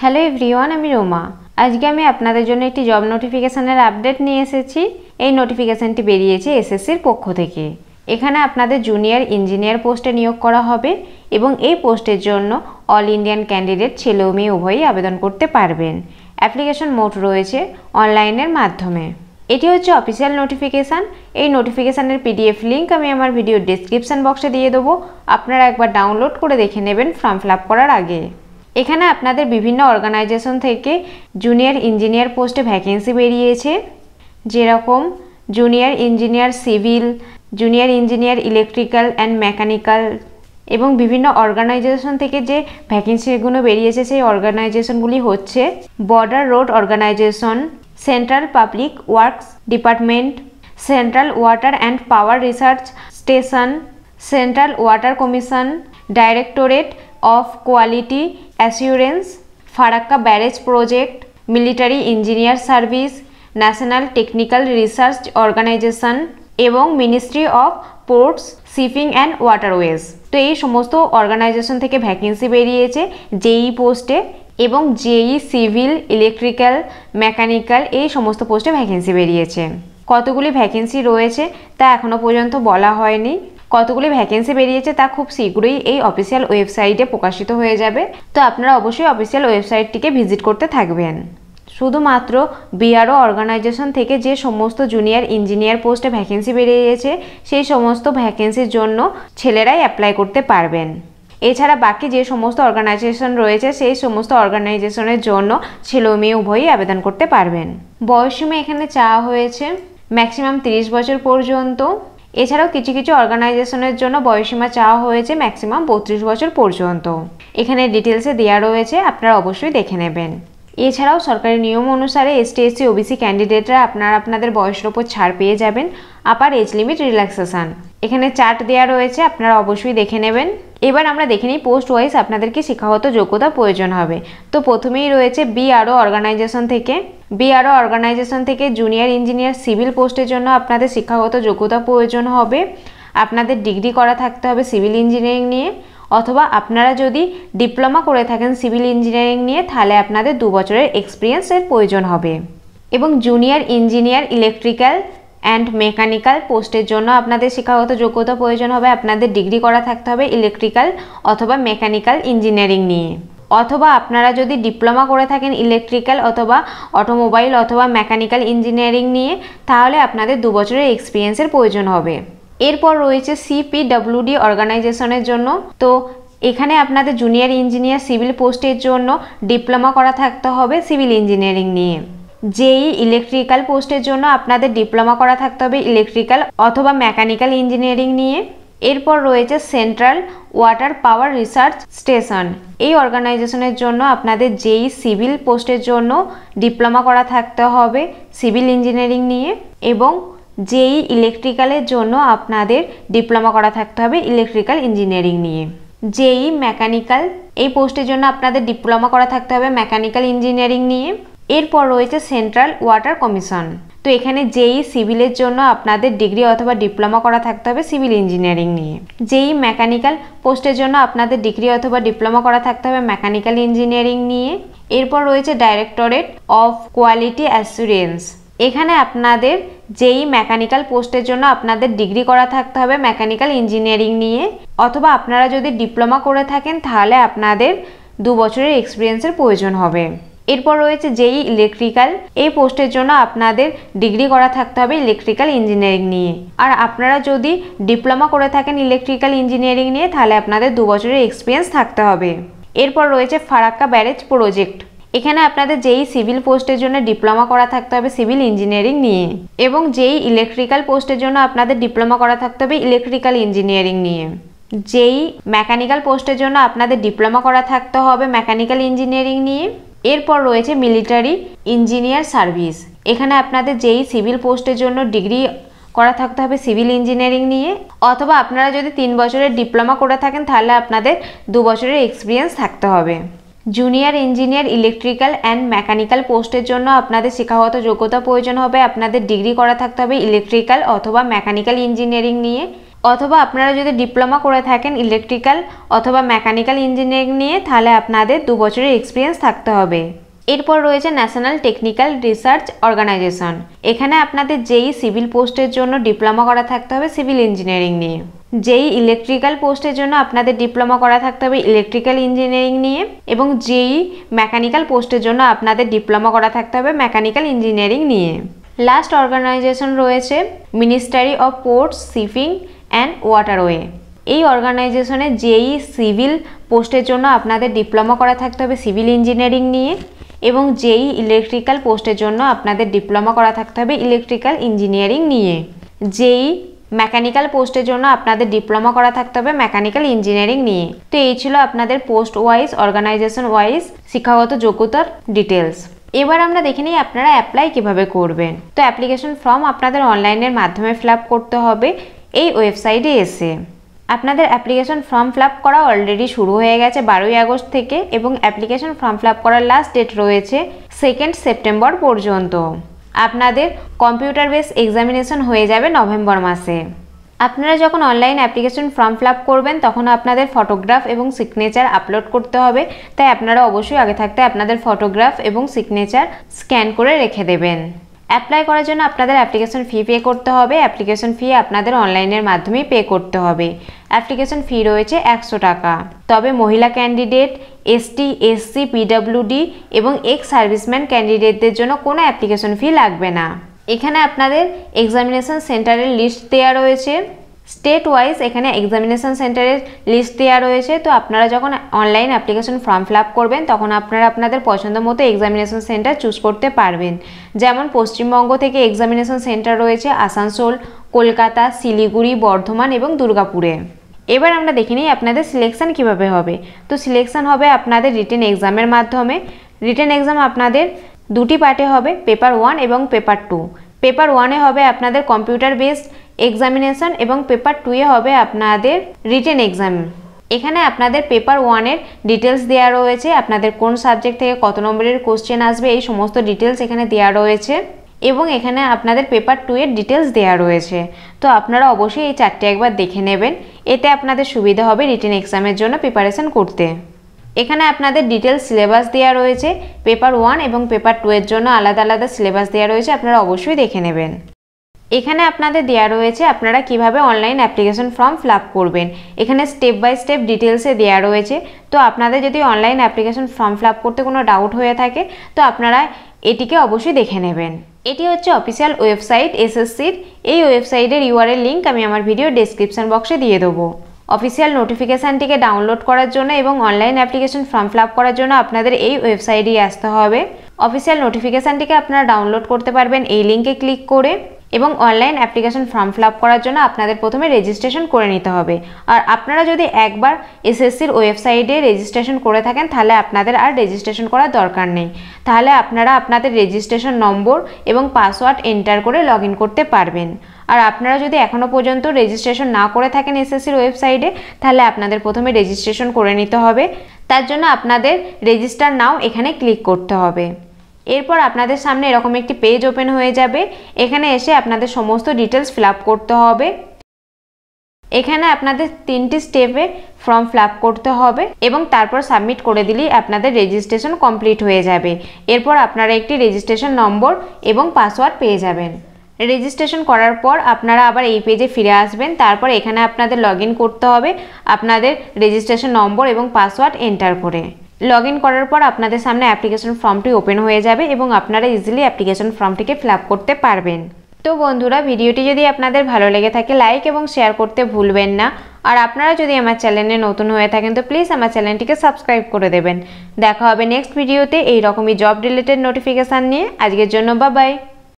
hello everyone আমি রোমা আজকে আমি আপনাদের জন্য একটি জব নোটিফিকেশানের আপডেট নিয়ে এসেছি এই নোটিফিকেশানটি বেরিয়েছে এসএসসির পক্ষ থেকে এখানে আপনাদের জুনিয়র ইঞ্জিনিয়ার পোস্টে নিয়োগ করা হবে এবং এই পোস্টের জন্য অল ইন্ডিয়ান ক্যান্ডিডেট ছেলে ও মেয়ে উভয়ই আবেদন করতে পারবেন অ্যাপ্লিকেশন মোট রয়েছে অনলাইনের মাধ্যমে এটি হচ্ছে অফিসিয়াল নোটিফিকেশান এই নোটিফিকেশানের পিডিএফ লিঙ্ক আমি আমার ভিডিও ডিসক্রিপশান বক্সে দিয়ে দেবো আপনারা একবার ডাউনলোড করে দেখে নেবেন ফর্ম ফিল করার আগে এখানে আপনাদের বিভিন্ন অর্গানাইজেশন থেকে জুনিয়র ইঞ্জিনিয়ার পোস্টে ভ্যাকেন্সি বেরিয়েছে যেরকম junior engineer civil junior engineer electrical and mechanical এবং বিভিন্ন অর্গানাইজেশন থেকে যে ভ্যাকেন্সিগুলো বেরিয়েছে সেই অর্গানাইজেশনগুলি হচ্ছে border road organisation central public works department central water and power research station central water commission directorate of quality assurance Farakka barrage project military engineer service national technical research organisation এবং ministry of ports shipping and waterways তো এই সমস্ত organisation থেকে vacancy বেরিয়েছে জেই পোস্টে এবং জেই civil electrical mechanical এই সমস্ত পোস্টে ভ্যাকেন্সি বেরিয়েছে কতগুলি ভ্যাকেন্সি রয়েছে তা এখনও পর্যন্ত বলা হয়নি কতগুলি ভ্যাকেন্সি বেরিয়েছে তা খুব শীঘ্রই এই অফিসিয়াল ওয়েবসাইটে প্রকাশিত হয়ে যাবে তো আপনারা অবশ্যই অফিসিয়াল ওয়েবসাইটটিকে ভিজিট করতে থাকবেন শুধুমাত্র বিআরও অর্গানাইজেশন থেকে যে সমস্ত জুনিয়র ইঞ্জিনিয়ার পোস্টে ভ্যাকেন্সি বেরিয়েছে সেই সমস্ত ভ্যাকেন্সির জন্য ছেলেরাই অ্যাপ্লাই করতে পারবেন এছাড়া বাকি যে সমস্ত অর্গানাইজেশন রয়েছে সেই সমস্ত অর্গানাইজেশনের জন্য ছেলে মেয়ে উভয়ই আবেদন করতে পারবেন বয়সীমা এখানে চাওয়া হয়েছে ম্যাক্সিমাম ৩০ বছর পর্যন্ত এছাড়াও কিছু কিছু অর্গানাইজেশনের জন্য বয়সীমা চাওয়া হয়েছে ম্যাক্সিমাম বত্রিশ বছর পর্যন্ত এখানে ডিটেলসে দেওয়া রয়েছে আপনারা অবশ্যই দেখে নেবেন এছাড়াও সরকারি নিয়ম অনুসারে এসটি এসসি ওবিসি ক্যান্ডিডেটরা আপনারা আপনাদের বয়সের ওপর ছাড় পেয়ে যাবেন আপার এজ লিমিট রিল্যাক্সেশান এখানে চার্ট দেওয়া রয়েছে আপনারা অবশ্যই দেখে নেবেন এবার আমরা দেখে নিই পোস্ট ওয়াইজ আপনাদেরকে শিক্ষাগত যোগ্যতা প্রয়োজন হবে তো প্রথমেই রয়েছে বিআরও অর্গানাইজেশন থেকে বিআরও অর্গানাইজেশন থেকে জুনিয়র ইঞ্জিনিয়ার সিভিল পোস্টের জন্য আপনাদের শিক্ষাগত যোগ্যতা প্রয়োজন হবে আপনাদের ডিগ্রি করা থাকতে হবে সিভিল ইঞ্জিনিয়ারিং নিয়ে অথবা আপনারা যদি ডিপ্লোমা করে থাকেন সিভিল ইঞ্জিনিয়ারিং নিয়ে তাহলে আপনাদের দু বছরের এক্সপিরিয়েন্সের প্রয়োজন হবে এবং junior engineer electrical and mechanical পোস্টের জন্য আপনাদের শিক্ষাগত যোগ্যতা প্রয়োজন হবে আপনাদের ডিগ্রি করা থাকতে হবে ইলেকট্রিক্যাল অথবা মেকানিক্যাল ইঞ্জিনিয়ারিং নিয়ে অথবা আপনারা যদি ডিপ্লোমা করে থাকেন ইলেকট্রিক্যাল অথবা অটোমোবাইল অথবা মেকানিক্যাল ইঞ্জিনিয়ারিং নিয়ে তাহলে আপনাদের দু বছরের এক্সপিরিয়েন্সের প্রয়োজন হবে এরপর রয়েছে সিপিডব্লিউডি অর্গানাইজেশনের জন্য তো এখানে আপনাদের জুনিয়র ইঞ্জিনিয়ার সিভিল পোস্টের জন্য ডিপ্লোমা করা থাকতে হবে সিভিল ইঞ্জিনিয়ারিং নিয়ে যেই ইলেকট্রিক্যাল পোস্টের জন্য আপনাদের ডিপ্লোমা করা থাকতে হবে ইলেকট্রিক্যাল অথবা মেকানিক্যাল ইঞ্জিনিয়ারিং নিয়ে এরপর রয়েছে central water power research station এই অর্গানাইজেশনের জন্য আপনাদের যেই সিভিল পোস্টের জন্য ডিপ্লোমা করা থাকতে হবে সিভিল ইঞ্জিনিয়ারিং নিয়ে এবং যেই ইলেকট্রিক্যালের জন্য আপনাদের ডিপ্লোমা করা থাকতে হবে ইলেকট্রিক্যাল ইঞ্জিনিয়ারিং নিয়ে যেই মেকানিক্যাল এই পোস্টের জন্য আপনাদের ডিপ্লোমা করা থাকতে হবে মেকানিক্যাল ইঞ্জিনিয়ারিং নিয়ে এরপর রয়েছে সেন্ট্রাল ওয়াটার কমিশন তো এখানে যেই সিভিলের জন্য আপনাদের ডিগ্রি অথবা ডিপ্লোমা করা থাকতে হবে সিভিল ইঞ্জিনিয়ারিং নিয়ে যেই মেকানিক্যাল পোস্টের জন্য আপনাদের ডিগ্রি অথবা ডিপ্লোমা করা থাকতে হবে মেকানিক্যাল ইঞ্জিনিয়ারিং নিয়ে এরপর রয়েছে ডাইরেক্টরেট অফ কোয়ালিটি অ্যাসুরেন্স এখানে আপনাদের যেই মেকানিক্যাল পোস্টের জন্য আপনাদের ডিগ্রি করা থাকতে হবে মেকানিক্যাল ইঞ্জিনিয়ারিং নিয়ে অথবা আপনারা যদি ডিপ্লোমা করে থাকেন তাহলে আপনাদের দু বছরের এক্সপিরিয়েন্সের প্রয়োজন হবে এরপর রয়েছে যেই ইলেকট্রিক্যাল এই পোস্টের জন্য আপনাদের ডিগ্রি করা থাকতে হবে ইলেকট্রিক্যাল ইঞ্জিনিয়ারিং নিয়ে আর আপনারা যদি ডিপ্লোমা করে থাকেন ইলেকট্রিক্যাল ইঞ্জিনিয়ারিং নিয়ে তাহলে আপনাদের দু বছরের এক্সপিরিয়েন্স থাকতে হবে এরপর রয়েছে ফারাক্কা ব্যারেজ প্রজেক্ট এখানে আপনাদের যেই সিভিল পোস্টের জন্য ডিপ্লোমা করা থাকতে হবে সিভিল ইঞ্জিনিয়ারিং নিয়ে এবং যেই ইলেকট্রিক্যাল পোস্টের জন্য আপনাদের ডিপ্লোমা করা থাকতে হবে ইলেকট্রিক্যাল ইঞ্জিনিয়ারিং নিয়ে যেই মেকানিক্যাল পোস্টের জন্য আপনাদের ডিপ্লোমা করা থাকতে হবে মেকানিক্যাল ইঞ্জিনিয়ারিং নিয়ে এরপর রয়েছে মিলিটারি ইঞ্জিনিয়ার সার্ভিস এখানে আপনাদের যেই সিভিল পোস্টের জন্য ডিগ্রি করা থাকতে হবে সিভিল ইঞ্জিনিয়ারিং নিয়ে অথবা আপনারা যদি তিন বছরের ডিপ্লোমা করে থাকেন তাহলে আপনাদের দু বছরের এক্সপিরিয়েন্স থাকতে হবে junior engineer electrical and mechanical পোস্টের জন্য আপনাদের শিক্ষাগত যোগ্যতা প্রয়োজন হবে আপনাদের ডিগ্রি করা থাকতে হবে ইলেকট্রিক্যাল অথবা মেকানিক্যাল ইঞ্জিনিয়ারিং নিয়ে অথবা আপনারা যদি ডিপ্লোমা করে থাকেন ইলেকট্রিক্যাল অথবা মেকানিক্যাল ইঞ্জিনিয়ারিং নিয়ে তাহলে আপনাদের দু বছরের এক্সপিরিয়েন্স থাকতে হবে এরপর রয়েছে ন্যাশনাল টেকনিক্যাল রিসার্চ অর্গানাইজেশন এখানে আপনাদের যেই সিভিল পোস্টের জন্য ডিপ্লোমা করা থাকতে হবে সিভিল ইঞ্জিনিয়ারিং নিয়ে যেই ইলেকট্রিক্যাল পোস্টের জন্য আপনাদের ডিপ্লোমা করা থাকতে হবে ইলেকট্রিক্যাল ইঞ্জিনিয়ারিং নিয়ে এবং যেই মেকানিক্যাল পোস্টের জন্য আপনাদের ডিপ্লোমা করা থাকতে হবে মেকানিক্যাল ইঞ্জিনিয়ারিং নিয়ে লাস্ট অর্গানাইজেশন রয়েছে ministry of ports shipping and waterway এই অর্গানাইজেশনে যেই সিভিল পোস্টের জন্য আপনাদের ডিপ্লোমা করা থাকতে হবে সিভিল ইঞ্জিনিয়ারিং নিয়ে এবং যেই ইলেকট্রিক্যাল পোস্টের জন্য আপনাদের ডিপ্লোমা করা থাকতে হবে ইলেকট্রিক্যাল ইঞ্জিনিয়ারিং নিয়ে যেই মেকানিক্যাল পোস্টের জন্য আপনাদের ডিপ্লোমা করা থাকতে হবে মেকানিক্যাল ইঞ্জিনিয়ারিং নিয়ে তো এই ছিল আপনাদের পোস্ট ওয়াইজ অর্গানাইজেশন ওয়াইজ শিক্ষাগত যোগ্যতার ডিটেলস এবার আমরা দেখে নিই আপনারা অ্যাপ্লাই কিভাবে করবেন তো অ্যাপ্লিকেশন ফর্ম আপনাদের অনলাইনের মাধ্যমে ফিল করতে হবে এই ওয়েবসাইটে এসে আপনাদের অ্যাপ্লিকেশন ফর্ম ফিল করা অলরেডি শুরু হয়ে গেছে বারোই আগস্ট থেকে এবং অ্যাপ্লিকেশন ফর্ম ফিল করার লাস্ট ডেট রয়েছে সেকেন্ড সেপ্টেম্বর পর্যন্ত আপনাদের কম্পিউটার বেস এক্সামিনেশন হয়ে যাবে নভেম্বর মাসে আপনারা যখন অনলাইন অ্যাপ্লিকেশন ফর্ম ফিল করবেন তখন আপনাদের ফটোগ্রাফ এবং সিগনেচার আপলোড করতে হবে তাই আপনারা অবশ্যই আগে থাকতে আপনাদের ফটোগ্রাফ এবং সিগনেচার স্ক্যান করে রেখে দেবেন অ্যাপ্লাই করার জন্য আপনাদের অ্যাপ্লিকেশন ফি পে করতে হবে অ্যাপ্লিকেশন ফি আপনাদের অনলাইনের মাধ্যমে পে করতে হবে অ্যাপ্লিকেশন ফি রয়েছে একশো টাকা তবে মহিলা ক্যান্ডিডেট এসটি এসসি পিডাব্লিউডি এবং এক্স সার্ভিসম্যান ক্যান্ডিডেটদের জন্য কোনো অ্যাপ্লিকেশন ফি লাগবে না এখানে আপনাদের এক্সামিনেশন সেন্টারের লিস্ট দেওয়া রয়েছে স্টেট ওয়াইজ এখানে এক্সামিনেশন সেন্টারের লিস্ট দেওয়া রয়েছে তো আপনারা যখন অনলাইন অ্যাপ্লিকেশন ফর্ম ফিল করবেন তখন আপনারা আপনাদের পছন্দ মতো এক্সামিনেশন সেন্টার চুজ করতে পারবেন যেমন পশ্চিমবঙ্গ থেকে এক্সামিনেশন সেন্টার রয়েছে আসানসোল কলকাতা শিলিগুড়ি বর্ধমান এবং দুর্গাপুরে এবার আমরা দেখে নিই আপনাদের সিলেকশান কিভাবে হবে তো সিলেকশান হবে আপনাদের রিটেন এক্সামের মাধ্যমে রিটেন এক্সাম আপনাদের দুটি পার্টে হবে পেপার ওয়ান এবং পেপার টু পেপার ওয়ানে হবে আপনাদের কম্পিউটার বেসড এক্সামিনেশন এবং পেপার টুয়ে হবে আপনাদের রিটেন এক্সাম এখানে আপনাদের পেপার ওয়ানের ডিটেলস দেওয়া রয়েছে আপনাদের কোন সাবজেক্ট থেকে কত নম্বরের কোশ্চেন আসবে এই সমস্ত ডিটেলস এখানে দেওয়া রয়েছে এবং এখানে আপনাদের পেপার টু এর ডিটেলস দেওয়া রয়েছে তো আপনারা অবশ্যই এই চারটে একবার দেখে নেবেন এতে আপনাদের সুবিধা হবে রিটেন এক্সামের জন্য প্রিপারেশন করতে এখানে আপনাদের ডিটেলস সিলেবাস দেওয়া রয়েছে পেপার ওয়ান এবং পেপার টু এর জন্য আলাদা আলাদা সিলেবাস দেওয়া রয়েছে আপনারা অবশ্যই দেখে নেবেন এখানে আপনাদের দেয়া রয়েছে আপনারা কিভাবে অনলাইন অ্যাপ্লিকেশন ফর্ম ফিল করবেন এখানে স্টেপ বাই স্টেপ ডিটেলসে দেয়া রয়েছে তো আপনাদের যদি অনলাইন অ্যাপ্লিকেশন ফর্ম ফিল করতে কোনো ডাউট হয়ে থাকে তো আপনারা এটিকে অবশ্যই দেখে নেবেন এটি হচ্ছে অফিসিয়াল ওয়েবসাইট এসএসসির এই ওয়েবসাইটের ইউআরএল লিঙ্ক আমি আমার ভিডিও ডেসক্রিপশন বক্সে দিয়ে দেবো অফিসিয়াল নোটিফিকেশানটিকে ডাউনলোড করার জন্য এবং অনলাইন অ্যাপ্লিকেশন ফর্ম ফিল করার জন্য আপনাদের এই ওয়েবসাইটেই আসতে হবে অফিসিয়াল নোটিফিকেশানটিকে আপনারা ডাউনলোড করতে পারবেন এই লিঙ্কে ক্লিক করে এবং অনলাইন অ্যাপ্লিকেশন ফর্ম ফিল করার জন্য আপনাদের প্রথমে রেজিস্ট্রেশন করে নিতে হবে আর আপনারা যদি একবার এসএসসির ওয়েবসাইটে রেজিস্ট্রেশন করে থাকেন তাহলে আপনাদের আর রেজিস্ট্রেশন করার দরকার নেই তাহলে আপনারা আপনাদের রেজিস্ট্রেশন নম্বর এবং পাসওয়ার্ড এন্টার করে লগ করতে পারবেন আর আপনারা যদি এখনও পর্যন্ত রেজিস্ট্রেশন না করে থাকেন এসএসসির ওয়েবসাইটে তাহলে আপনাদের প্রথমে রেজিস্ট্রেশন করে নিতে হবে তার জন্য আপনাদের রেজিস্টার নাও এখানে ক্লিক করতে হবে এরপর আপনাদের সামনে এরকম একটি পেজ ওপেন হয়ে যাবে এখানে এসে আপনাদের সমস্ত ডিটেলস ফিল করতে হবে এখানে আপনাদের তিনটি স্টেপে ফর্ম ফিল করতে হবে এবং তারপর সাবমিট করে দিলেই আপনাদের রেজিস্ট্রেশন কমপ্লিট হয়ে যাবে এরপর আপনারা একটি রেজিস্ট্রেশন নম্বর এবং পাসওয়ার্ড পেয়ে যাবেন রেজিস্ট্রেশন করার পর আপনারা আবার এই পেজে ফিরে আসবেন তারপর এখানে আপনাদের লগ করতে হবে আপনাদের রেজিস্ট্রেশন নম্বর এবং পাসওয়ার্ড এন্টার করে লগ ইন করার পর আপনাদের সামনে অ্যাপ্লিকেশন ফর্মটি ওপেন হয়ে যাবে এবং আপনারা ইজিলি অ্যাপ্লিকেশন ফর্মটিকে ফিল করতে পারবেন তো বন্ধুরা ভিডিওটি যদি আপনাদের ভালো লেগে থাকে লাইক এবং শেয়ার করতে ভুলবেন না আর আপনারা যদি আমার চ্যানেলে নতুন হয়ে থাকেন তো প্লিজ আমার চ্যানেলটিকে সাবস্ক্রাইব করে দেবেন দেখা হবে নেক্সট ভিডিওতে এইরকমই জব রিলেটেড নোটিফিকেশান নিয়ে আজকের জন্য বা বাই